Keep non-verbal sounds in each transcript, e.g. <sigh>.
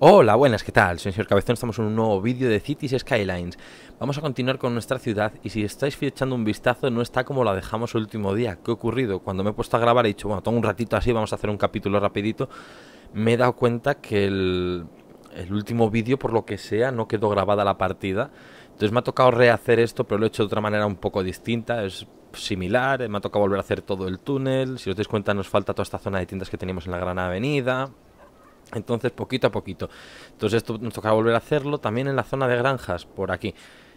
Hola, buenas, ¿qué tal? señor Cabezón, estamos en un nuevo vídeo de Cities Skylines. Vamos a continuar con nuestra ciudad y si estáis fichando un vistazo no está como la dejamos el último día. ¿Qué ha ocurrido? Cuando me he puesto a grabar he dicho, bueno, tengo un ratito así, vamos a hacer un capítulo rapidito. Me he dado cuenta que el, el último vídeo, por lo que sea, no quedó grabada la partida. Entonces me ha tocado rehacer esto, pero lo he hecho de otra manera un poco distinta. Es similar, eh, me ha tocado volver a hacer todo el túnel. Si os dais cuenta nos falta toda esta zona de tiendas que teníamos en la Gran Avenida entonces, poquito a poquito. Entonces, esto nos toca volver a hacerlo también en la zona de granjas, por aquí.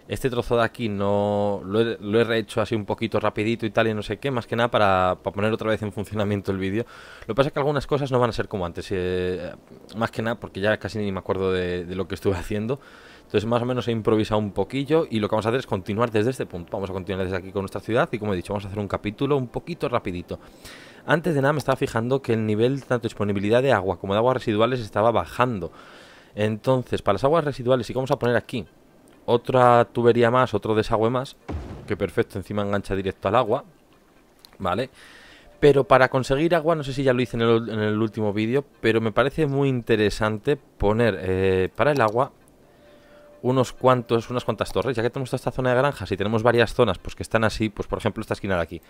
Este trozo de aquí no lo he, rehecho así un poquito rapidito y tal y no sé qué, más que nada para, poner otra vez en funcionamiento el vídeo. Lo que pasa es que algunas cosas no van a ser como antes, eh, más que nada porque ya casi ni me acuerdo de, de lo que estuve haciendo. Entonces más o menos he improvisado un poquillo y lo que vamos a hacer es continuar desde este punto. Vamos a continuar desde aquí con nuestra ciudad y como he dicho, vamos a hacer un capítulo un poquito rapidito. Antes de nada me estaba fijando que el nivel tanto de disponibilidad de agua como de aguas residuales estaba bajando. Entonces, para las aguas residuales, si vamos a poner aquí otra tubería más, otro desagüe más, que perfecto, encima engancha directo al agua, ¿vale? Pero para conseguir agua, no sé si ya lo hice en el, último vídeo, pero me parece muy interesante poner eh, para el agua unos cuantos, unas cuantas torres, ya que tenemos toda esta zona de granjas y tenemos varias zonas, pues que están así, pues por ejemplo esta esquina de aquí,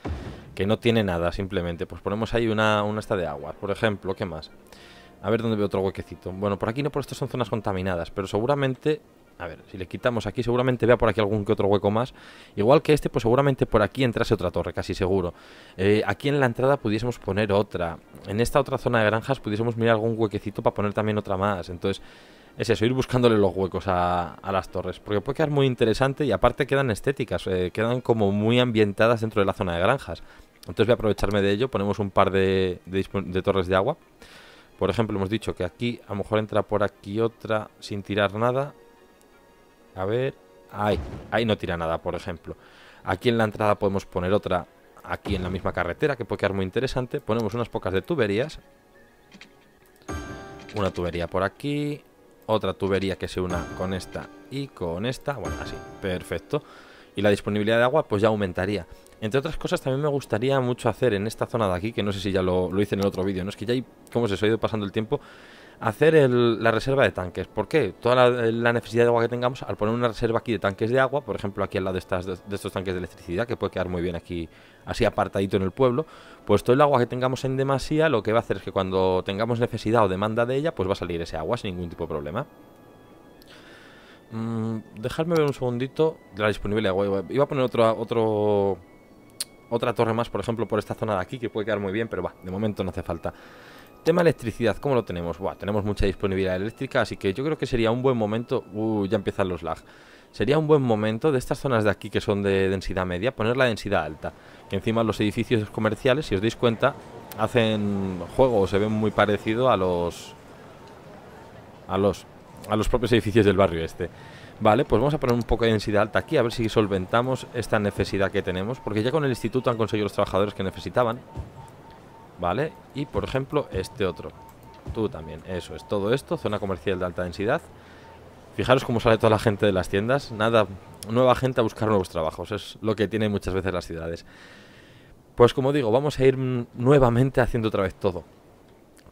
que no tiene nada simplemente, pues ponemos ahí una, una esta de agua, por ejemplo, ¿qué más? A ver dónde veo otro huequecito. Bueno, por aquí no, por esto son zonas contaminadas, pero seguramente a ver, si le quitamos aquí, seguramente vea por aquí algún que otro hueco más. Igual que este, pues seguramente por aquí entrase otra torre, casi seguro. Eh, aquí en la entrada pudiésemos poner otra. En esta otra zona de granjas pudiésemos mirar algún huequecito para poner también otra más. Entonces, es eso, ir buscándole los huecos a, las torres, porque puede quedar muy interesante y aparte quedan estéticas, eh, quedan como muy ambientadas dentro de la zona de granjas. Entonces voy a aprovecharme de ello, ponemos un par de, torres de agua. Por ejemplo, hemos dicho que aquí a lo mejor entra por aquí otra sin tirar nada. A ver, ahí, ahí no tira nada, por ejemplo. Aquí en la entrada podemos poner otra aquí en la misma carretera, que puede quedar muy interesante. Ponemos unas pocas de tuberías. Una tubería por aquí, otra tubería que se una con esta y con esta, bueno, así, perfecto. Y la disponibilidad de agua pues ya aumentaría. Entre otras cosas también me gustaría mucho hacer en esta zona de aquí, que no sé si ya lo, hice en el otro vídeo, ¿no? Es que ya hay, ¿cómo se ha ido pasando el tiempo, hacer la reserva de tanques. ¿Por qué? Toda la, necesidad de agua que tengamos, al poner una reserva aquí de tanques de agua, por ejemplo, aquí al lado de, estos tanques de electricidad, que puede quedar muy bien aquí, así apartadito en el pueblo, pues todo el agua que tengamos en demasía, lo que va a hacer es que cuando tengamos necesidad o demanda de ella, pues va a salir ese agua sin ningún tipo de problema. Dejarme mm, dejadme ver un segundito de la disponibilidad de agua. Iba a poner otro otra torre más, por ejemplo, por esta zona de aquí, que puede quedar muy bien, pero va, de momento no hace falta. Tema electricidad, ¿cómo lo tenemos? Buah, tenemos mucha disponibilidad eléctrica, así que yo creo que sería un buen momento... Uh, ya empiezan los lag. Sería un buen momento de estas zonas de aquí que son de densidad media, poner la densidad alta. Que encima los edificios comerciales, si os dais cuenta, hacen juego se ven muy parecido a los... A los, a los propios edificios del barrio este. Vale, pues vamos a poner un poco de densidad alta aquí, a ver si solventamos esta necesidad que tenemos, porque ya con el instituto han conseguido los trabajadores que necesitaban. ¿vale? Y por ejemplo este otro. Tú también, eso es. Todo esto, zona comercial de alta densidad. Fijaros cómo sale toda la gente de las tiendas. Nada, nueva gente a buscar nuevos trabajos. Es lo que tienen muchas veces las ciudades. Pues como digo, vamos a ir nuevamente haciendo otra vez todo.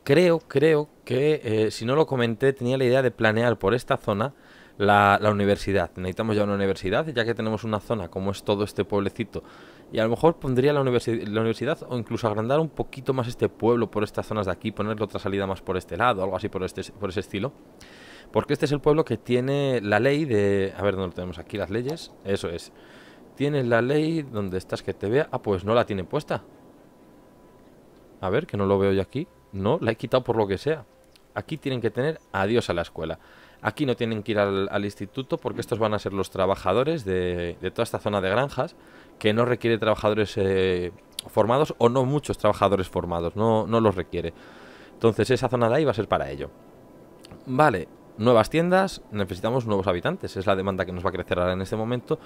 Creo, creo que, eh, si no lo comenté, tenía la idea de planear por esta zona la, la universidad. Necesitamos ya una universidad, ya que tenemos una zona como es todo este pueblecito y a lo mejor pondría la, universidad o incluso agrandar un poquito más este pueblo por estas zonas de aquí, ponerle otra salida más por este lado, algo así por, este, por ese estilo. Porque este es el pueblo que tiene la ley de... A ver, ¿dónde tenemos aquí? Las leyes. Eso es. tienes la ley donde estás que te vea. Ah, pues no la tiene puesta. A ver, que no lo veo yo aquí. No, la he quitado por lo que sea. Aquí tienen que tener adiós a la escuela. Aquí no tienen que ir al, instituto porque estos van a ser los trabajadores de, toda esta zona de granjas que no requiere trabajadores eh, formados o no muchos trabajadores formados, no, los requiere. Entonces esa zona de ahí va a ser para ello. Vale, nuevas tiendas, necesitamos nuevos habitantes, es la demanda que nos va a crecer ahora en este momento.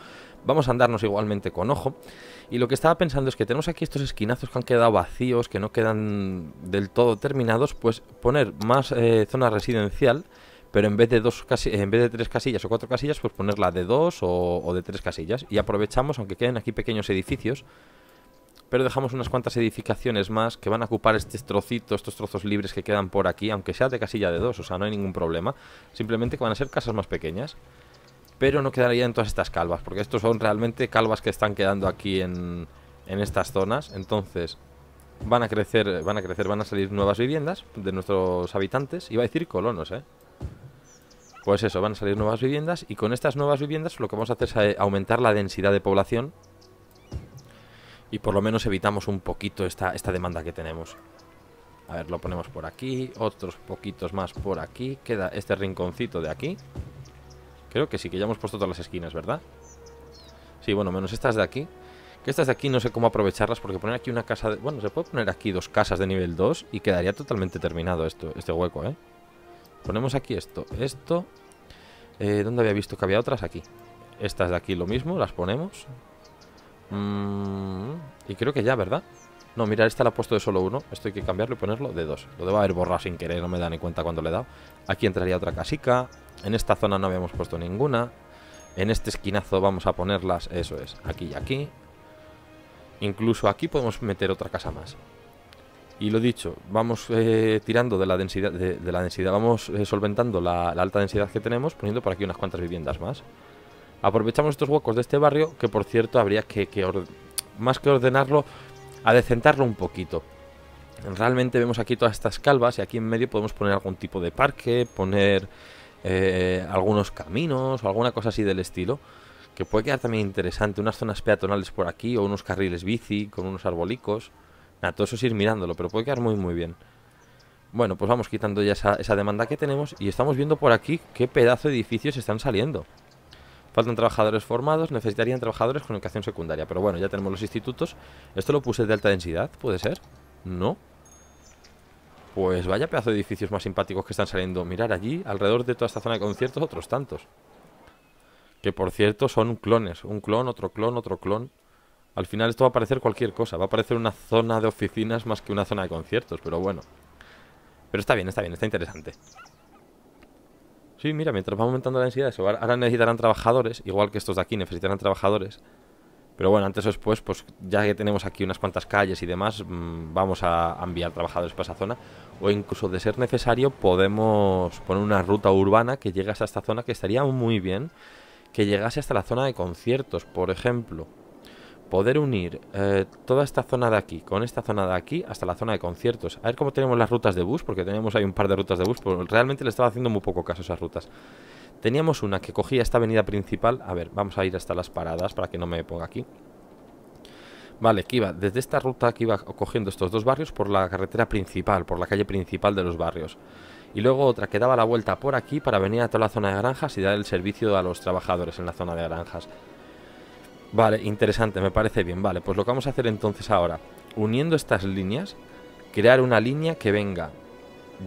Vamos a andarnos igualmente con ojo. Y lo que estaba pensando es que tenemos aquí estos esquinazos que han quedado vacíos, que no quedan del todo terminados, pues poner más eh, zona residencial pero en vez de dos en vez de tres casillas o cuatro casillas, pues ponerla de dos o, de tres casillas. Y aprovechamos, aunque queden aquí pequeños edificios, pero dejamos unas cuantas edificaciones más que van a ocupar estos trocitos, estos trozos libres que quedan por aquí, aunque sea de casilla de dos, o sea, no hay ningún problema. Simplemente que van a ser casas más pequeñas. Pero no quedaría en todas estas calvas, porque estos son realmente calvas que están quedando aquí en, en estas zonas. Entonces, van a crecer, van a crecer, van a salir nuevas viviendas de nuestros habitantes. y va a decir colonos, ¿eh? Pues eso, van a salir nuevas viviendas y con estas nuevas viviendas lo que vamos a hacer es eh, aumentar la densidad de población y por lo menos evitamos un poquito esta, esta demanda que tenemos. A ver, lo ponemos por aquí, otros poquitos más por aquí, queda este rinconcito de aquí. Creo que sí, que ya hemos puesto todas las esquinas, ¿verdad? Sí, bueno, menos estas de aquí. Que estas de aquí no sé cómo aprovecharlas porque poner aquí una casa... De... Bueno, se puede poner aquí dos casas de nivel 2 y quedaría totalmente terminado esto, este hueco, ¿eh? Ponemos aquí esto, esto. Eh, ¿Dónde había visto que había otras? Aquí. Estas de aquí lo mismo, las ponemos. Mm, y creo que ya, ¿verdad? No, mira, esta la he puesto de solo uno. Esto hay que cambiarlo y ponerlo de dos. Lo debo haber borrado sin querer, no me dan ni cuenta cuando le he dado. Aquí entraría otra casica. En esta zona no habíamos puesto ninguna. En este esquinazo vamos a ponerlas, eso es, aquí y aquí. Incluso aquí podemos meter otra casa más. Y lo dicho, vamos eh, tirando de la densidad, de, la densidad vamos eh, solventando la, alta densidad que tenemos, poniendo por aquí unas cuantas viviendas más. Aprovechamos estos huecos de este barrio, que por cierto habría que, más que ordenarlo, adecentarlo un poquito. Realmente vemos aquí todas estas calvas y aquí en medio podemos poner algún tipo de parque, poner eh, algunos caminos o alguna cosa así del estilo. Que puede quedar también interesante, unas zonas peatonales por aquí o unos carriles bici con unos arbolicos. A todo eso es ir mirándolo, pero puede quedar muy, muy bien. Bueno, pues vamos quitando ya esa, demanda que tenemos y estamos viendo por aquí qué pedazo de edificios están saliendo. Faltan trabajadores formados, necesitarían trabajadores con educación secundaria. Pero bueno, ya tenemos los institutos. ¿Esto lo puse de alta densidad? ¿Puede ser? No. Pues vaya pedazo de edificios más simpáticos que están saliendo. Mirar allí, alrededor de toda esta zona de conciertos, otros tantos. Que por cierto son clones. Un clon, otro clon, otro clon. Al final esto va a parecer cualquier cosa. Va a parecer una zona de oficinas más que una zona de conciertos, pero bueno. Pero está bien, está bien, está interesante. Sí, mira, mientras va aumentando la densidad, Ahora necesitarán trabajadores, igual que estos de aquí necesitarán trabajadores. Pero bueno, antes o después, pues ya que tenemos aquí unas cuantas calles y demás, mm, vamos a enviar trabajadores para esa zona. O incluso de ser necesario, podemos poner una ruta urbana que llegue a esta zona, que estaría muy bien que llegase hasta la zona de conciertos, por ejemplo poder unir eh, toda esta zona de aquí con esta zona de aquí hasta la zona de conciertos. A ver cómo tenemos las rutas de bus, porque tenemos ahí un par de rutas de bus, pero realmente le estaba haciendo muy poco caso a esas rutas. Teníamos una que cogía esta avenida principal. A ver, vamos a ir hasta las paradas para que no me ponga aquí. Vale, que iba desde esta ruta que iba cogiendo estos dos barrios por la carretera principal, por la calle principal de los barrios. Y luego otra que daba la vuelta por aquí para venir a toda la zona de granjas y dar el servicio a los trabajadores en la zona de granjas. Vale, interesante, me parece bien. Vale, pues lo que vamos a hacer entonces ahora, uniendo estas líneas, crear una línea que venga,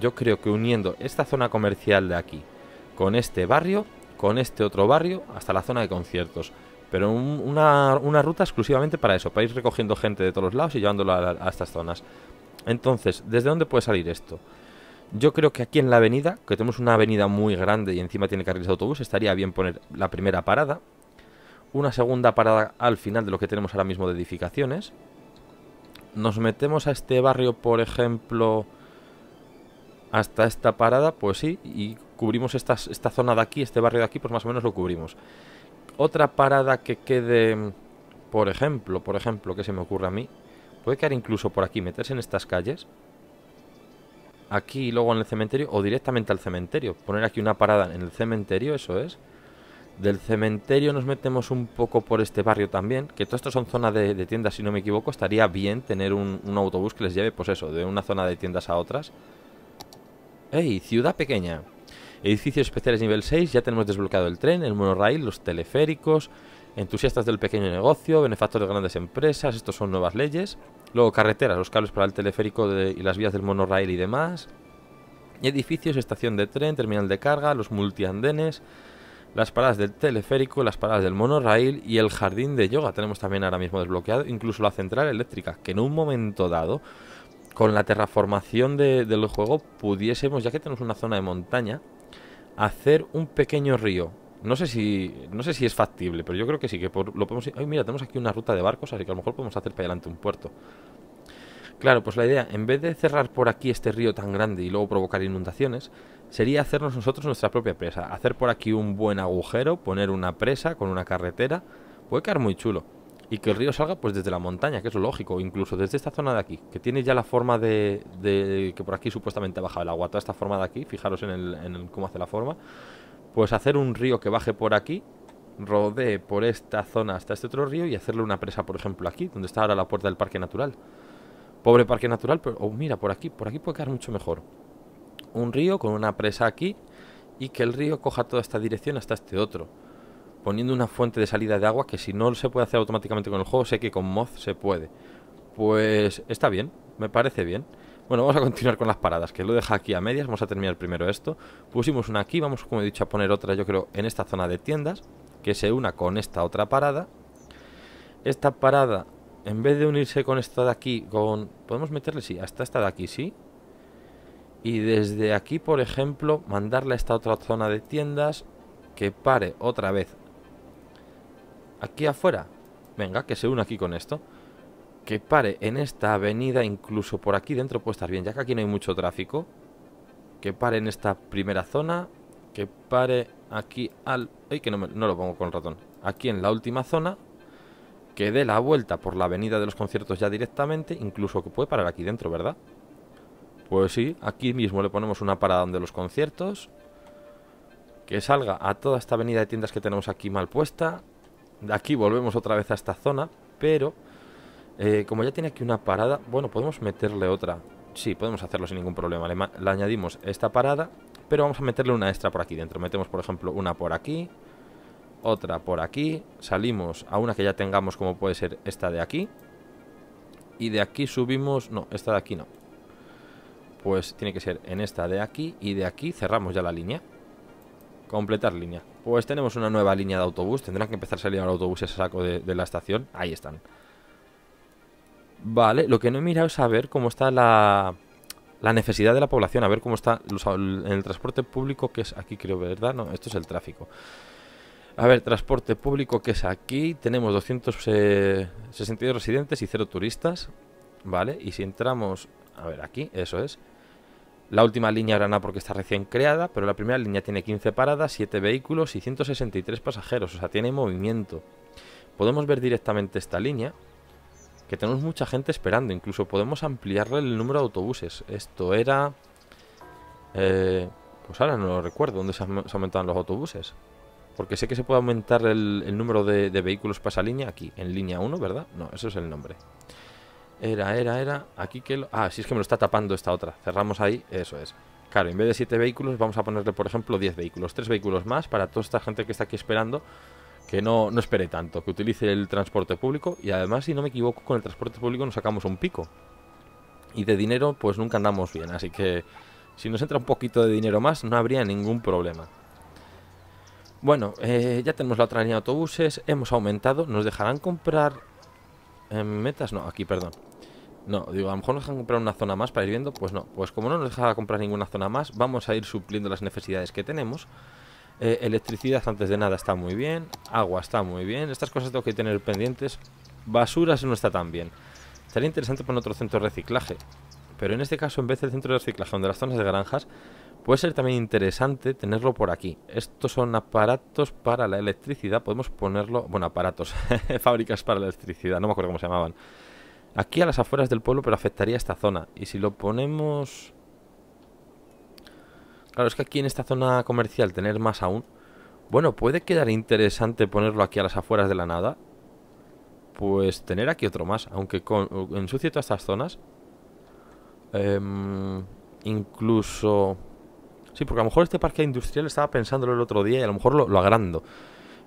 yo creo que uniendo esta zona comercial de aquí, con este barrio, con este otro barrio, hasta la zona de conciertos. Pero una, ruta exclusivamente para eso, para ir recogiendo gente de todos los lados y llevándola a, a estas zonas. Entonces, ¿desde dónde puede salir esto? Yo creo que aquí en la avenida, que tenemos una avenida muy grande y encima tiene carriles de autobús, estaría bien poner la primera parada, una segunda parada al final de lo que tenemos ahora mismo de edificaciones. Nos metemos a este barrio, por ejemplo, hasta esta parada, pues sí, y cubrimos esta, zona de aquí, este barrio de aquí, pues más o menos lo cubrimos. Otra parada que quede, por ejemplo, por ejemplo, que se me ocurre a mí, puede quedar incluso por aquí, meterse en estas calles, aquí y luego en el cementerio, o directamente al cementerio, poner aquí una parada en el cementerio, eso es, del cementerio nos metemos un poco por este barrio también, que todo esto son zonas de, tiendas, si no me equivoco. Estaría bien tener un, autobús que les lleve, pues eso, de una zona de tiendas a otras. ¡Ey! Ciudad pequeña. Edificios especiales nivel 6, ya tenemos desbloqueado el tren, el monorail, los teleféricos, entusiastas del pequeño negocio, benefactores de grandes empresas, estos son nuevas leyes. Luego carreteras, los cables para el teleférico y las vías del monorail y demás. Edificios, estación de tren, terminal de carga, los multiandenes las paradas del teleférico, las paradas del monorail y el jardín de yoga. Tenemos también ahora mismo desbloqueado incluso la central eléctrica, que en un momento dado, con la terraformación de, del juego, pudiésemos, ya que tenemos una zona de montaña, hacer un pequeño río. No sé si no sé si es factible, pero yo creo que sí, que lo podemos... Ay, mira, tenemos aquí una ruta de barcos, así que a lo mejor podemos hacer para adelante un puerto. Claro, pues la idea, en vez de cerrar por aquí este río tan grande y luego provocar inundaciones, sería hacernos nosotros nuestra propia presa. Hacer por aquí un buen agujero, poner una presa con una carretera, puede quedar muy chulo. Y que el río salga pues desde la montaña, que es lo lógico, incluso desde esta zona de aquí, que tiene ya la forma de, que por aquí supuestamente ha el agua, toda esta forma de aquí, fijaros en, el, cómo hace la forma, pues hacer un río que baje por aquí, rodee por esta zona hasta este otro río y hacerle una presa, por ejemplo, aquí, donde está ahora la puerta del parque natural. Pobre parque natural, pero oh, mira, por aquí, por aquí puede quedar mucho mejor un río con una presa aquí y que el río coja toda esta dirección hasta este otro, poniendo una fuente de salida de agua que si no se puede hacer automáticamente con el juego, sé que con mod se puede. Pues está bien, me parece bien. Bueno, vamos a continuar con las paradas, que lo deja aquí a medias, vamos a terminar primero esto. Pusimos una aquí, vamos como he dicho a poner otra yo creo en esta zona de tiendas, que se una con esta otra parada. Esta parada, en vez de unirse con esta de aquí, con... ¿Podemos meterle? Sí, hasta esta de aquí, sí y desde aquí, por ejemplo, mandarle a esta otra zona de tiendas que pare otra vez aquí afuera. Venga, que se une aquí con esto. Que pare en esta avenida, incluso por aquí dentro puede estar bien, ya que aquí no hay mucho tráfico. Que pare en esta primera zona. Que pare aquí al... ¡Ay, que no, no lo pongo con ratón! Aquí en la última zona. Que dé la vuelta por la avenida de los conciertos ya directamente. Incluso que puede parar aquí dentro, ¿verdad? Pues sí, aquí mismo le ponemos una parada donde los conciertos. Que salga a toda esta avenida de tiendas que tenemos aquí mal puesta. De aquí volvemos otra vez a esta zona, pero eh, como ya tiene aquí una parada, bueno, podemos meterle otra. Sí, podemos hacerlo sin ningún problema. le, añadimos esta parada, pero vamos a meterle una extra por aquí dentro. Metemos, por ejemplo, una por aquí, otra por aquí. Salimos a una que ya tengamos, como puede ser esta de aquí. Y de aquí subimos... No, esta de aquí no pues tiene que ser en esta de aquí y de aquí cerramos ya la línea. Completar línea. Pues tenemos una nueva línea de autobús. Tendrán que empezar a salir autobús autobuses a saco de, la estación. Ahí están. Vale, lo que no he mirado es a ver cómo está la, la necesidad de la población. A ver cómo está en el transporte público, que es aquí creo, ¿verdad? No, esto es el tráfico. A ver, transporte público que es aquí. Tenemos 262 eh, residentes y 0 turistas. ¿Vale? Y si entramos... A ver, aquí, eso es. La última línea ahora no porque está recién creada, pero la primera línea tiene 15 paradas, 7 vehículos y 163 pasajeros, o sea, tiene movimiento. Podemos ver directamente esta línea, que tenemos mucha gente esperando, incluso podemos ampliarle el número de autobuses. Esto era... Eh, pues ahora no lo recuerdo, ¿dónde se aumentaban los autobuses? Porque sé que se puede aumentar el, número de, de, vehículos para esa línea aquí, en línea 1, ¿verdad? No, eso es el nombre. Era, era, era. Aquí que lo... Ah, si es que me lo está tapando esta otra. Cerramos ahí, eso es. Claro, en vez de 7 vehículos, vamos a ponerle, por ejemplo, 10 vehículos. 3 vehículos más para toda esta gente que está aquí esperando. Que no, no espere tanto, que utilice el transporte público. Y además, si no me equivoco, con el transporte público nos sacamos un pico. Y de dinero, pues nunca andamos bien. Así que si nos entra un poquito de dinero más, no habría ningún problema. Bueno, eh, ya tenemos la otra línea de autobuses, hemos aumentado, nos dejarán comprar Em, metas, no, aquí, perdón. No, digo, a lo mejor nos dejan comprar una zona más para ir viendo. Pues no, pues como no nos deja comprar ninguna zona más, vamos a ir supliendo las necesidades que tenemos. Eh, electricidad antes de nada está muy bien. Agua está muy bien. Estas cosas tengo que tener pendientes. Basuras no está tan bien. Sería interesante poner otro centro de reciclaje. Pero en este caso, en vez del centro de reciclaje, donde las zonas de granjas, Puede ser también interesante tenerlo por aquí. Estos son aparatos para la electricidad. Podemos ponerlo... Bueno, aparatos. <laughs> fábricas para la electricidad. No me acuerdo cómo se llamaban. Aquí a las afueras del pueblo, pero afectaría esta zona. Y si lo ponemos... Claro, es que aquí en esta zona comercial tener más aún... Bueno, puede quedar interesante ponerlo aquí a las afueras de la nada. Pues tener aquí otro más. Aunque con, ensucie todas estas zonas. Em, incluso Sí, porque a lo mejor este parque industrial estaba pensándolo el otro día y a lo mejor lo, agrando.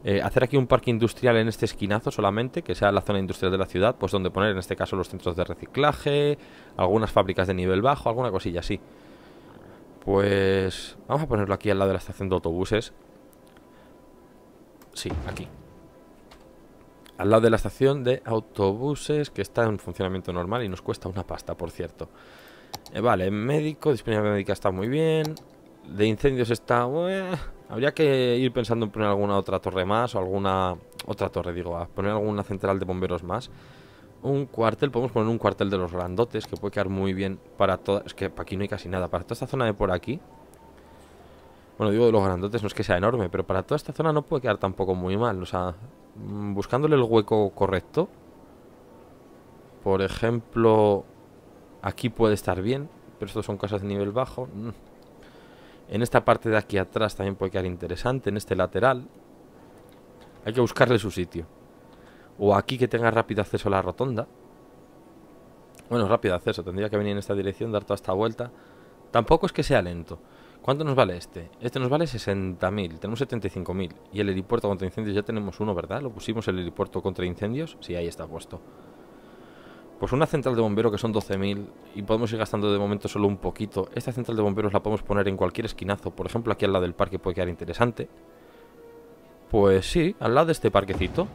Eh, hacer aquí un parque industrial en este esquinazo solamente, que sea la zona industrial de la ciudad, pues donde poner en este caso los centros de reciclaje, algunas fábricas de nivel bajo, alguna cosilla así. Pues vamos a ponerlo aquí al lado de la estación de autobuses. Sí, aquí. Al lado de la estación de autobuses, que está en funcionamiento normal y nos cuesta una pasta, por cierto. Eh, vale, médico, disponibilidad médica está muy bien de incendios está... Eh, habría que ir pensando en poner alguna otra torre más o alguna... Otra torre, digo, a poner alguna central de bomberos más. Un cuartel, podemos poner un cuartel de los grandotes que puede quedar muy bien para toda... Es que aquí no hay casi nada. Para toda esta zona de por aquí... Bueno, digo de los grandotes, no es que sea enorme, pero para toda esta zona no puede quedar tampoco muy mal. O sea, mm, buscándole el hueco correcto. Por ejemplo, aquí puede estar bien, pero estos son casas de nivel bajo. Mm, en esta parte de aquí atrás también puede quedar interesante, en este lateral. Hay que buscarle su sitio. O aquí que tenga rápido acceso a la rotonda. Bueno, rápido acceso, tendría que venir en esta dirección, dar toda esta vuelta. Tampoco es que sea lento. ¿Cuánto nos vale este? Este nos vale 60.000, tenemos 75.000. Y el helipuerto contra incendios ya tenemos uno, ¿verdad? ¿Lo pusimos el helipuerto contra incendios? Sí, ahí está puesto. Pues una central de bomberos que son 12.000 y podemos ir gastando de momento solo un poquito. Esta central de bomberos la podemos poner en cualquier esquinazo. Por ejemplo, aquí al lado del parque puede quedar interesante. Pues sí, al lado de este parquecito.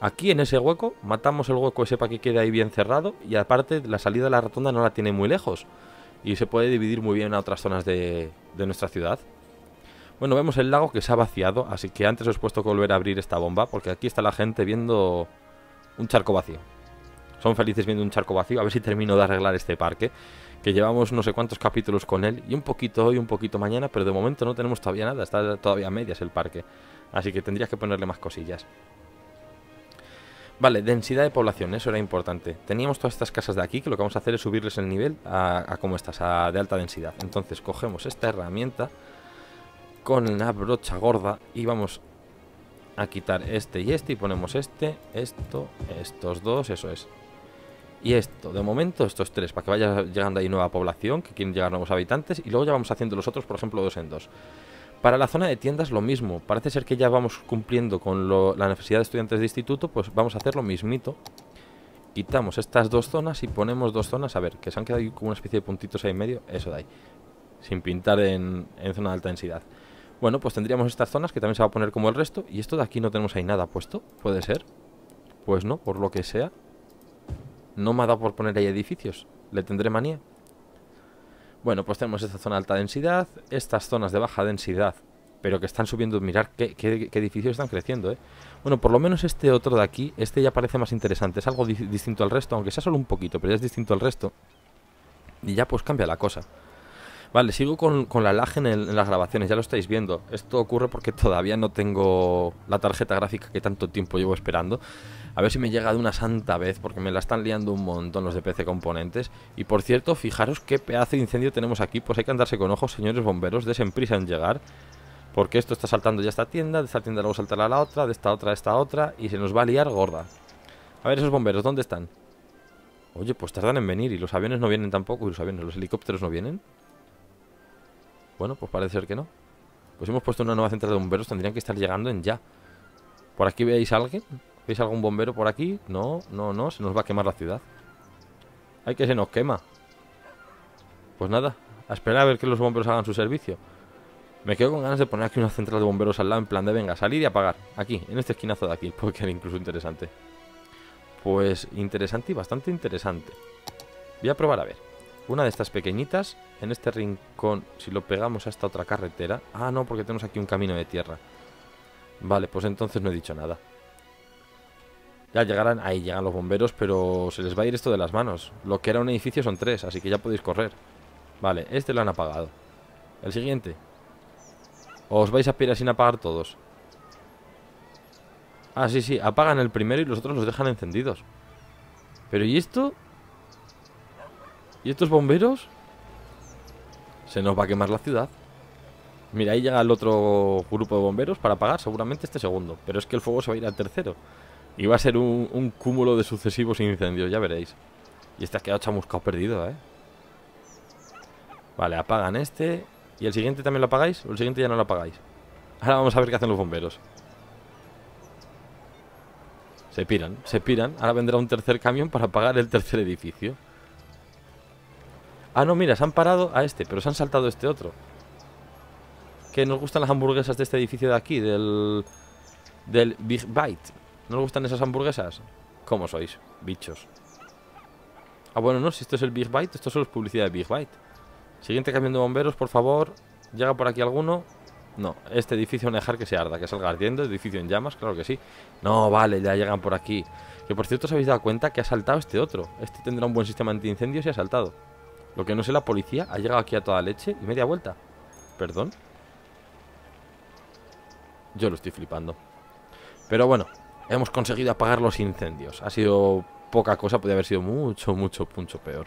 Aquí en ese hueco, matamos el hueco ese para que quede ahí bien cerrado. Y aparte, la salida de la rotonda no la tiene muy lejos. Y se puede dividir muy bien a otras zonas de, de nuestra ciudad. Bueno, vemos el lago que se ha vaciado. Así que antes os he puesto que volver a abrir esta bomba. Porque aquí está la gente viendo un charco vacío son felices viendo un charco vacío. A ver si termino de arreglar este parque, que llevamos no sé cuántos capítulos con él, y un poquito hoy, un poquito mañana, pero de momento no tenemos todavía nada, está todavía a medias el parque. Así que tendrías que ponerle más cosillas. Vale, densidad de población, eso era importante. Teníamos todas estas casas de aquí, que lo que vamos a hacer es subirles el nivel a, a como estas, a, de alta densidad. Entonces cogemos esta herramienta con la brocha gorda y vamos a quitar este y este y ponemos este, esto, estos dos, eso es. Y esto, de momento, estos tres, para que vaya llegando ahí nueva población, que quieren llegar nuevos habitantes, y luego ya vamos haciendo los otros, por ejemplo, dos en dos. Para la zona de tiendas lo mismo, parece ser que ya vamos cumpliendo con la necesidad de estudiantes de instituto, pues vamos a hacer lo mismito. Quitamos estas dos zonas y ponemos dos zonas, a ver, que se han quedado ahí como una especie de puntitos ahí en medio, eso de ahí, sin pintar en, en zona de alta densidad. Bueno, pues tendríamos estas zonas que también se va a poner como el resto, y esto de aquí no tenemos ahí nada puesto, puede ser, pues no, por lo que sea, no me ha dado por poner ahí edificios. Le tendré manía. Bueno, pues tenemos esta zona de alta densidad, estas zonas de baja densidad, pero que están subiendo. Mirar qué, edificios están creciendo, ¿eh? Bueno, por lo menos este otro de aquí, este ya parece más interesante. Es algo distinto al resto, aunque sea solo un poquito, pero ya es distinto al resto. Y ya pues cambia la cosa. Vale, sigo con, la laje en, en, las grabaciones, ya lo estáis viendo. Esto ocurre porque todavía no tengo la tarjeta gráfica que tanto tiempo llevo esperando. A ver si me llega de una santa vez, porque me la están liando un montón los de PC Componentes. Y por cierto, fijaros qué pedazo de incendio tenemos aquí. Pues hay que andarse con ojos, señores bomberos, desen prisa en llegar. Porque esto está saltando ya esta tienda, de esta tienda luego saltará a la otra, de esta otra a esta otra, y se nos va a liar gorda. A ver, esos bomberos, ¿dónde están? Oye, pues tardan en venir, y los aviones no vienen tampoco, y los aviones, los helicópteros no vienen. Bueno, pues parece ser que no. Pues hemos puesto una nueva central de bomberos, tendrían que estar llegando en ya. ¿Por aquí veis a alguien? ¿Veis algún bombero por aquí? No, no, no, se nos va a quemar la ciudad hay que se nos quema Pues nada, a esperar a ver que los bomberos hagan su servicio Me quedo con ganas de poner aquí una central de bomberos al lado En plan de, venga, salir y apagar Aquí, en este esquinazo de aquí, <laughs> porque era incluso interesante Pues interesante y bastante interesante Voy a probar a ver Una de estas pequeñitas En este rincón, si lo pegamos a esta otra carretera Ah, no, porque tenemos aquí un camino de tierra Vale, pues entonces no he dicho nada ya llegarán, ahí llegan los bomberos, pero se les va a ir esto de las manos. Lo que era un edificio son tres, así que ya podéis correr. Vale, este lo han apagado. El siguiente. Os vais a pirar sin apagar todos. Ah, sí, sí, apagan el primero y los otros los dejan encendidos. Pero ¿y esto? ¿Y estos bomberos? Se nos va a quemar la ciudad. Mira, ahí llega el otro grupo de bomberos para apagar seguramente este segundo. Pero es que el fuego se va a ir al tercero. Y va a ser un, cúmulo de sucesivos incendios, ya veréis. Y este ha quedado chamuscado perdido, ¿eh? Vale, apagan este. ¿Y el siguiente también lo apagáis? ¿O el siguiente ya no lo apagáis? Ahora vamos a ver qué hacen los bomberos. Se piran, se piran. Ahora vendrá un tercer camión para apagar el tercer edificio. Ah, no, mira, se han parado a este, pero se han saltado este otro. Que nos gustan las hamburguesas de este edificio de aquí, del... Del Big Bite. ¿No os gustan esas hamburguesas? ¿Cómo sois? Bichos. Ah, bueno, no, si esto es el Big Bite, esto solo es publicidad de Big Bite. Siguiente camión de bomberos, por favor. ¿Llega por aquí alguno? No, este edificio no dejar que se arda, que salga ardiendo, edificio en llamas, claro que sí. No, vale, ya llegan por aquí. Que por cierto, os habéis dado cuenta que ha saltado este otro. Este tendrá un buen sistema antiincendios y ha saltado. Lo que no sé, la policía ha llegado aquí a toda leche y media vuelta. ¿Perdón? Yo lo estoy flipando. Pero bueno, hemos conseguido apagar los incendios. Ha sido poca cosa, podría haber sido mucho, mucho, mucho peor.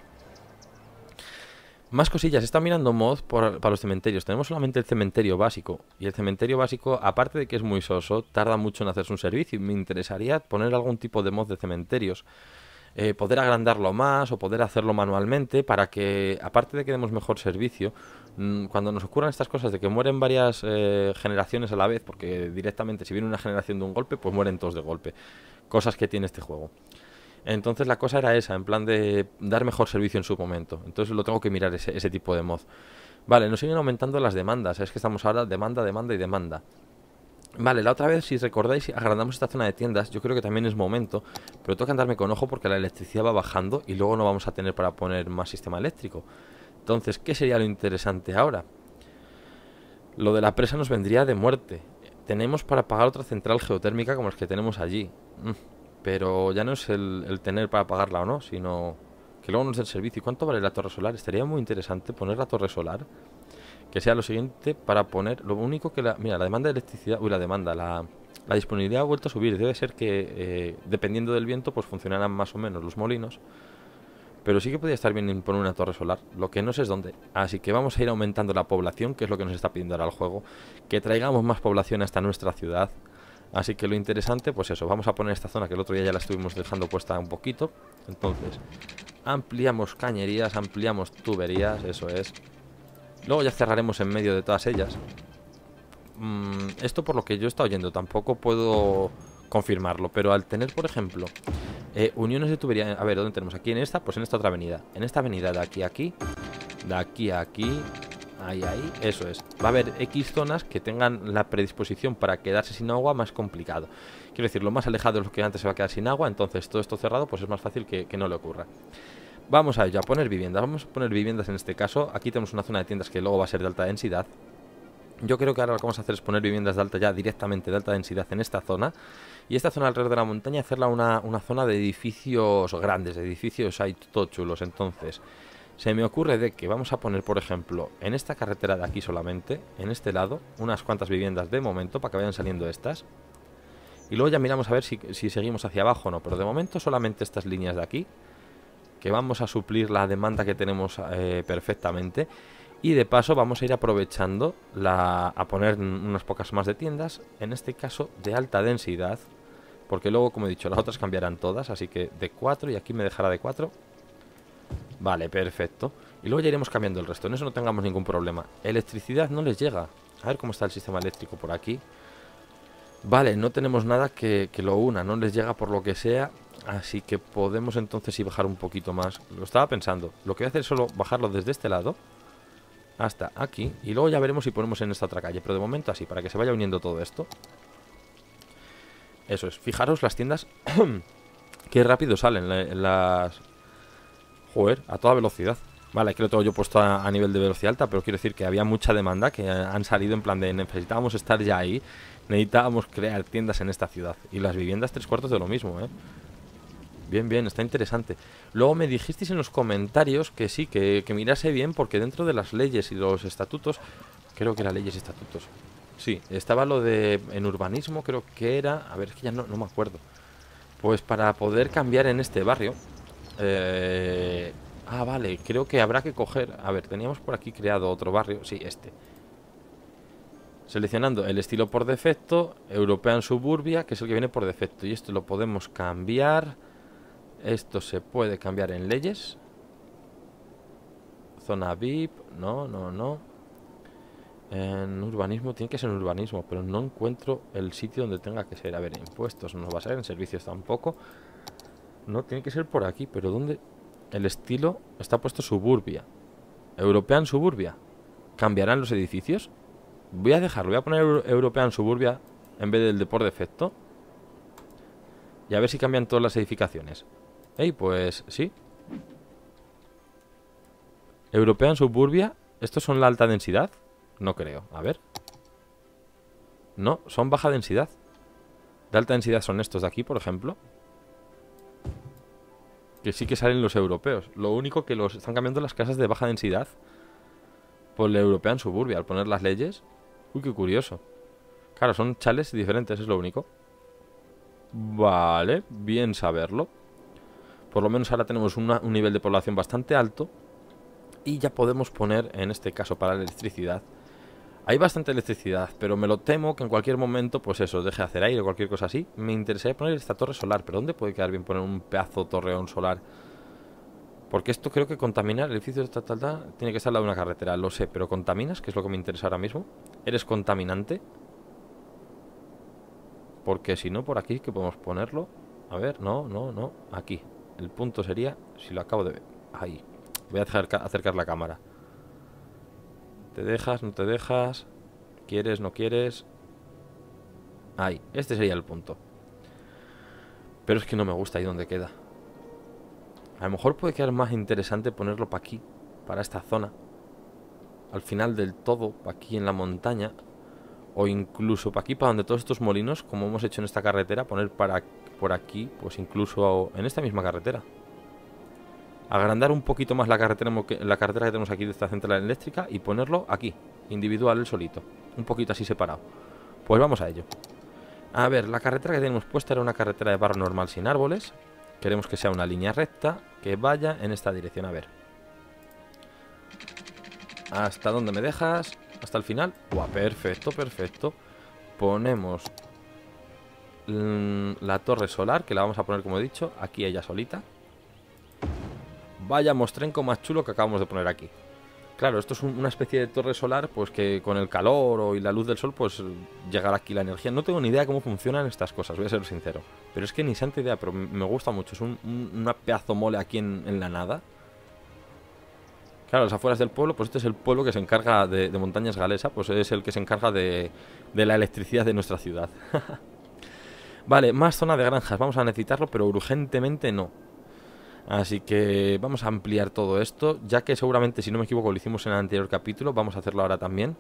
Más cosillas, está mirando mod para los cementerios. Tenemos solamente el cementerio básico. Y el cementerio básico, aparte de que es muy soso, tarda mucho en hacerse un servicio. Y me interesaría poner algún tipo de mod de cementerios. Eh, poder agrandarlo más o poder hacerlo manualmente para que, aparte de que demos mejor servicio, Mm, cuando nos ocurran estas cosas de que mueren varias eh, generaciones a la vez, porque directamente si viene una generación de un golpe, pues mueren todos de golpe. Cosas que tiene este juego. Entonces la cosa era esa, en plan de dar mejor servicio en su momento. Entonces lo tengo que mirar ese, ese tipo de mod. Vale, nos siguen aumentando las demandas. Es que estamos ahora demanda, demanda y demanda. Vale, la otra vez, si recordáis, agrandamos esta zona de tiendas. Yo creo que también es momento, pero tengo que andarme con ojo porque la electricidad va bajando y luego no vamos a tener para poner más sistema eléctrico. Entonces, ¿qué sería lo interesante ahora? Lo de la presa nos vendría de muerte. Tenemos para pagar otra central geotérmica como las que tenemos allí. Mm, pero ya no es el, tener para pagarla o no, sino que luego nos el servicio. ¿Y cuánto vale la torre solar? Estaría muy interesante poner la torre solar que sea lo siguiente para poner. Lo único que la. Mira, la demanda de electricidad. Uy, la demanda, la, disponibilidad ha vuelto a subir. Debe ser que, eh, dependiendo del viento, pues funcionarán más o menos los molinos. Pero sí que podría estar bien poner una torre solar, lo que no sé es dónde. Así que vamos a ir aumentando la población, que es lo que nos está pidiendo ahora el juego. Que traigamos más población hasta nuestra ciudad. Así que lo interesante, pues eso, vamos a poner esta zona que el otro día ya la estuvimos dejando puesta un poquito. Entonces, ampliamos cañerías, ampliamos tuberías, eso es. Luego ya cerraremos en medio de todas ellas. Mm, esto por lo que yo he estado oyendo, tampoco puedo confirmarlo. Pero al tener, por ejemplo, eh, uniones de tubería... A ver, ¿dónde tenemos? Aquí en esta, pues en esta otra avenida. En esta avenida de aquí a aquí, de aquí a aquí, ahí, ahí, eso es. Va a haber X zonas que tengan la predisposición para quedarse sin agua más complicado. Quiero decir, lo más alejado de lo que antes se va a quedar sin agua, entonces todo esto cerrado, pues es más fácil que, que no le ocurra. Vamos a ello, a poner viviendas. Vamos a poner viviendas en este caso. Aquí tenemos una zona de tiendas que luego va a ser de alta densidad. Yo creo que ahora lo que vamos a hacer es poner viviendas de alta ya directamente de alta densidad en esta zona y esta zona alrededor de la montaña hacerla una, zona de edificios grandes, de edificios hay todo chulos. Entonces, se me ocurre de que vamos a poner, por ejemplo, en esta carretera de aquí solamente, en este lado, unas cuantas viviendas de momento para que vayan saliendo estas. Y luego ya miramos a ver si, seguimos hacia abajo o no, pero de momento solamente estas líneas de aquí, que vamos a suplir la demanda que tenemos eh, perfectamente. Y de paso vamos a ir aprovechando a poner unas pocas más de tiendas, en este caso de alta densidad, porque luego, como he dicho, las otras cambiarán todas, así que de 4 y aquí me dejará de 4. Vale, perfecto. Y luego ya iremos cambiando el resto, en eso no tengamos ningún problema. Electricidad no les llega. A ver cómo está el sistema eléctrico por aquí. Vale, no tenemos nada que, lo una, no les llega por lo que sea, así que podemos entonces ir bajar un poquito más. Lo estaba pensando, lo que voy a hacer es solo bajarlo desde este lado hasta aquí. Y luego ya veremos si ponemos en esta otra calle. Pero de momento así, para que se vaya uniendo todo esto. Eso es. Fijaros las tiendas. <clears throat> Qué rápido salen las... Joder, a toda velocidad. Vale, aquí lo tengo yo puesto a, nivel de velocidad alta, pero quiero decir que había mucha demanda que han salido en plan de necesitábamos estar ya ahí, necesitábamos crear tiendas en esta ciudad. Y las viviendas tres cuartos de lo mismo, ¿eh? Bien, bien, está interesante. Luego me dijisteis en los comentarios que sí, que, mirase bien porque dentro de las leyes y los estatutos, creo que las leyes y estatutos, sí, estaba lo de en urbanismo, creo que era, a ver, es que ya no, no me acuerdo. Pues para poder cambiar en este barrio, eh, ah, vale, creo que habrá que coger, a ver, teníamos por aquí creado otro barrio, sí, este. Seleccionando el estilo por defecto, European Suburbia, que es el que viene por defecto. Y esto lo podemos cambiar esto se puede cambiar en leyes. Zona VIP, no, no, no. En urbanismo, tiene que ser en urbanismo, pero no encuentro el sitio donde tenga que ser. A ver, impuestos no va a ser, en servicios tampoco. No, tiene que ser por aquí, pero ¿dónde? El estilo está puesto suburbia. European suburbia. ¿Cambiarán los edificios? Voy a dejarlo, voy a poner European suburbia en vez del de por defecto. Y a ver si cambian todas las edificaciones. Ey, pues sí. European Suburbia. ¿Estos son la alta densidad? No creo. A ver. No, son baja densidad. De alta densidad son estos de aquí, por ejemplo. Que sí que salen los europeos. Lo único que los están cambiando las casas de baja densidad por la European Suburbia. Al poner las leyes. Uy, qué curioso. Claro, son chales diferentes, es lo único. Vale, bien saberlo por lo menos ahora tenemos un nivel de población bastante alto y ya podemos poner, en este caso para la electricidad, hay bastante electricidad, pero me lo temo que en cualquier momento, pues eso, deje de hacer aire o cualquier cosa así. Me interesaría poner esta torre solar, pero ¿dónde puede quedar bien poner un pedazo torreón solar? Porque esto creo que contaminar el edificio de esta tiene que estar al lado de una carretera, lo sé, pero contaminas, que es lo que me interesa ahora mismo. ¿Eres contaminante? Porque si no, por aquí, que podemos ponerlo. A ver, no, no, no, aquí. El punto sería, si lo acabo de ver. Ahí. Voy a acercar, la cámara. Te dejas, no te dejas. Quieres, no quieres. Ahí. Este sería el punto. Pero es que no me gusta ahí donde queda. A lo mejor puede quedar más interesante ponerlo para aquí, para esta zona. Al final del todo, Para aquí en la montaña. O incluso para aquí, para donde todos estos molinos, como hemos hecho en esta carretera, poner para por aquí, pues incluso en esta misma carretera. Agrandar un poquito más la carretera, la carretera que tenemos aquí de esta central eléctrica y ponerlo aquí, individual el solito. Un poquito así separado. Pues vamos a ello. A ver, la carretera que tenemos puesta era una carretera de barro normal sin árboles. Queremos que sea una línea recta que vaya en esta dirección. A ver. ¿Hasta dónde me dejas? ¿Hasta el final? Buah, perfecto, perfecto. Ponemos Mm, la torre solar, que la vamos a poner, como he dicho, aquí ella solita. Vaya mostrenco más chulo que acabamos de poner aquí. Claro, esto es una especie de torre solar, pues que con el calor o, y la luz del sol, pues llegará aquí la energía. No tengo ni idea cómo funcionan estas cosas, voy a ser sincero. Pero es que ni santa idea, pero me gusta mucho. Es un, una pedazo mole aquí en, en, la nada. Claro, las afueras del pueblo, pues este es el pueblo que se encarga de, Montañas Galesa, pues es el que se encarga de, de la electricidad de nuestra ciudad. <laughs> Vale, más zona de granjas, vamos a necesitarlo, pero urgentemente no. Así que vamos a ampliar todo esto, ya que seguramente, si no me equivoco, lo hicimos en el anterior capítulo, vamos a hacerlo ahora también.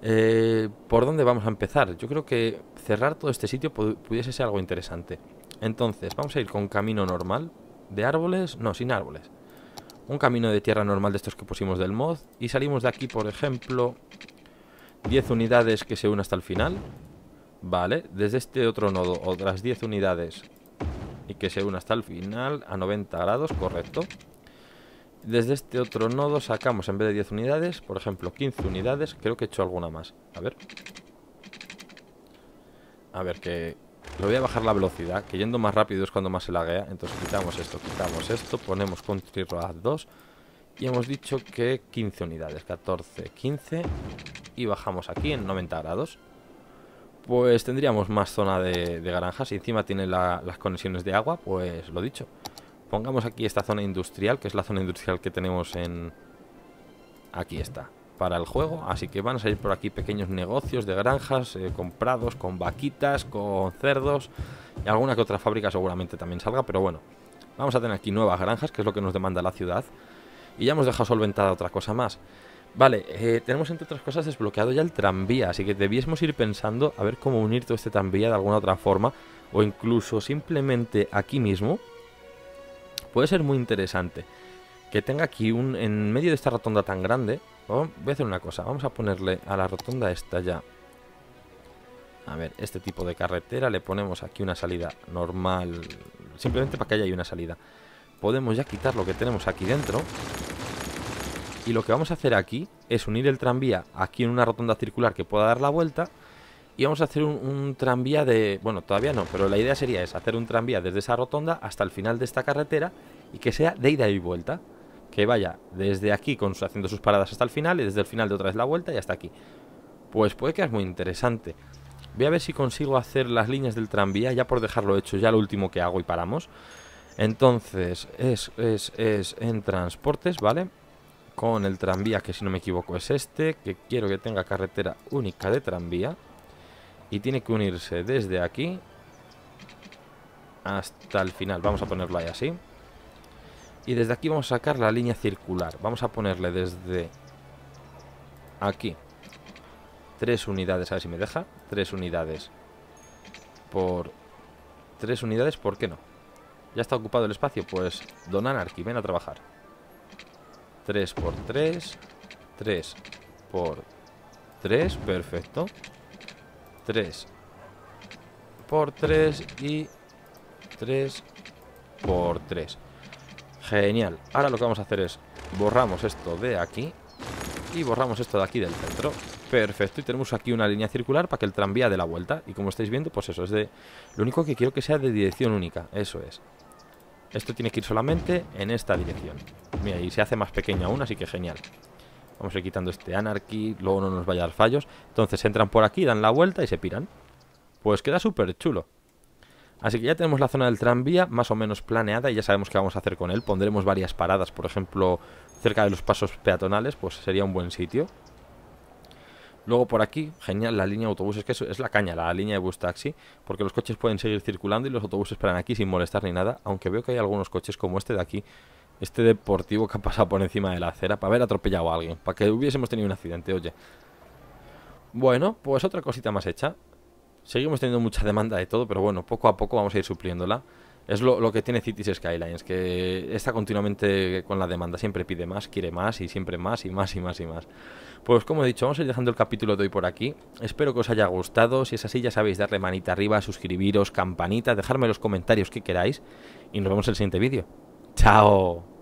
Eh, ¿Por dónde vamos a empezar? Yo creo que cerrar todo este sitio pudiese ser algo interesante. Entonces, vamos a ir con camino normal, de árboles, no, sin árboles. Un camino de tierra normal de estos que pusimos del mod. Y salimos de aquí, por ejemplo, 10 unidades que se unen hasta el final. Vale, desde este otro nodo, otras 10 unidades y que se una hasta el final a 90 grados, correcto. Desde este otro nodo sacamos en vez de 10 unidades, por ejemplo 15 unidades, creo que he hecho alguna más. A ver. A ver, que lo voy a bajar la velocidad, que yendo más rápido es cuando más se laguea. Entonces quitamos esto, quitamos esto, ponemos Control a 2 y hemos dicho que 15 unidades, 14, 15 y bajamos aquí en 90 grados pues tendríamos más zona de, granjas y encima tiene las conexiones de agua, pues lo dicho. Pongamos aquí esta zona industrial, que es la zona industrial que tenemos en... Aquí está, para el juego. Así que van a salir por aquí pequeños negocios de granjas, eh, comprados, con vaquitas, con cerdos. Y alguna que otra fábrica seguramente también salga, pero bueno. Vamos a tener aquí nuevas granjas, que es lo que nos demanda la ciudad. Y ya hemos dejado solventada otra cosa más. Vale, eh, tenemos entre otras cosas desbloqueado ya el tranvía, así que debiésemos ir pensando a ver cómo unir todo este tranvía de alguna otra forma, o incluso simplemente aquí mismo. Puede ser muy interesante que tenga aquí un en medio de esta rotonda tan grande. voy a hacer una cosa, vamos a ponerle a la rotonda esta ya. A ver, este tipo de carretera le ponemos aquí una salida normal, simplemente para que haya una salida. Podemos ya quitar lo que tenemos aquí dentro y lo que vamos a hacer aquí es unir el tranvía aquí en una rotonda circular que pueda dar la vuelta. Y vamos a hacer un, tranvía de... Bueno, todavía no, pero la idea sería es hacer un tranvía desde esa rotonda hasta el final de esta carretera y que sea de ida y vuelta. Que vaya desde aquí con, haciendo sus paradas hasta el final y desde el final de otra vez la vuelta y hasta aquí. Pues puede que es muy interesante. Voy a ver si consigo hacer las líneas del tranvía, ya por dejarlo hecho, ya lo último que hago y paramos. Entonces, es, es, es en transportes, ¿vale? con el tranvía, que si no me equivoco es este, que quiero que tenga carretera única de tranvía. Y tiene que unirse desde aquí hasta el final. Vamos a ponerlo ahí así. Y desde aquí vamos a sacar la línea circular. Vamos a ponerle desde aquí tres unidades. A ver si me deja. Tres unidades por... Tres unidades, ¿por qué no? ¿Ya está ocupado el espacio? Pues Don Anarchy, ven a trabajar. 3 por 3 3 por 3 Perfecto 3 por 3 y 3 por 3 Genial Ahora lo que vamos a hacer es Borramos esto de aquí Y borramos esto de aquí del centro Perfecto, y tenemos aquí una línea circular para que el tranvía dé la vuelta Y como estáis viendo, pues eso, es de... Lo único que quiero que sea de dirección única, eso es esto tiene que ir solamente en esta dirección. Mira, y se hace más pequeño aún, así que genial. Vamos a ir quitando este anarquí, luego no nos vaya a dar fallos. Entonces entran por aquí, dan la vuelta y se piran. Pues queda súper chulo. Así que ya tenemos la zona del tranvía más o menos planeada y ya sabemos qué vamos a hacer con él. Pondremos varias paradas, por ejemplo, cerca de los pasos peatonales, pues sería un buen sitio. Luego por aquí, genial, la línea de autobuses, que es, es la caña, la línea de bus taxi, porque los coches pueden seguir circulando y los autobuses paran aquí sin molestar ni nada, aunque veo que hay algunos coches como este de aquí, este deportivo que ha pasado por encima de la acera para haber atropellado a alguien, para que hubiésemos tenido un accidente, oye. Bueno, pues otra cosita más hecha. Seguimos teniendo mucha demanda de todo, pero bueno, poco a poco vamos a ir supliéndola. Es lo, que tiene Cities Skylines, que está continuamente con la demanda, siempre pide más, quiere más y siempre más y más y más y más. Pues como he dicho, vamos a ir dejando el capítulo de hoy por aquí. Espero que os haya gustado, si es así ya sabéis darle manita arriba, suscribiros, campanita, dejarme los comentarios que queráis y nos vemos en el siguiente vídeo. ¡Chao!